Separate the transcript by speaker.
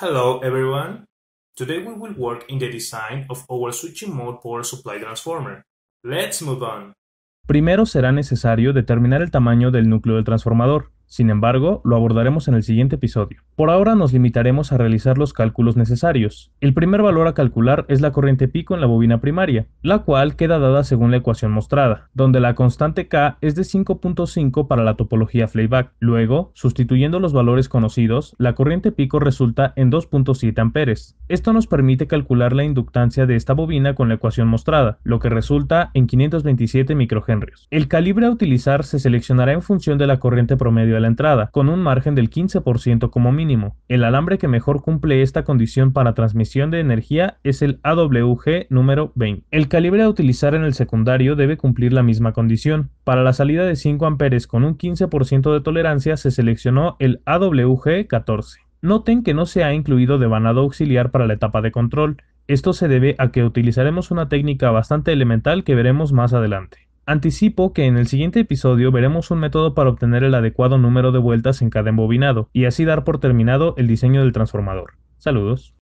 Speaker 1: Hello everyone! Today we will work in the design of our switching mode power supply transformer. Let's move on.
Speaker 2: Primero será necesario determinar el tamaño del núcleo del transformador. Sin embargo, lo abordaremos en el siguiente episodio. Por ahora nos limitaremos a realizar los cálculos necesarios. El primer valor a calcular es la corriente pico en la bobina primaria, la cual queda dada según la ecuación mostrada, donde la constante K es de 5.5 para la topología flyback. Luego, sustituyendo los valores conocidos, la corriente pico resulta en 2.7 amperes. Esto nos permite calcular la inductancia de esta bobina con la ecuación mostrada, lo que resulta en 527 microhenrios. El calibre a utilizar se seleccionará en función de la corriente promedio de la entrada, con un margen del 15% como mínimo el alambre que mejor cumple esta condición para transmisión de energía es el AWG número 20. El calibre a utilizar en el secundario debe cumplir la misma condición. Para la salida de 5 amperes con un 15% de tolerancia se seleccionó el AWG 14. Noten que no se ha incluido devanado auxiliar para la etapa de control. Esto se debe a que utilizaremos una técnica bastante elemental que veremos más adelante. Anticipo que en el siguiente episodio veremos un método para obtener el adecuado número de vueltas en cada embobinado y así dar por terminado el diseño del transformador. Saludos.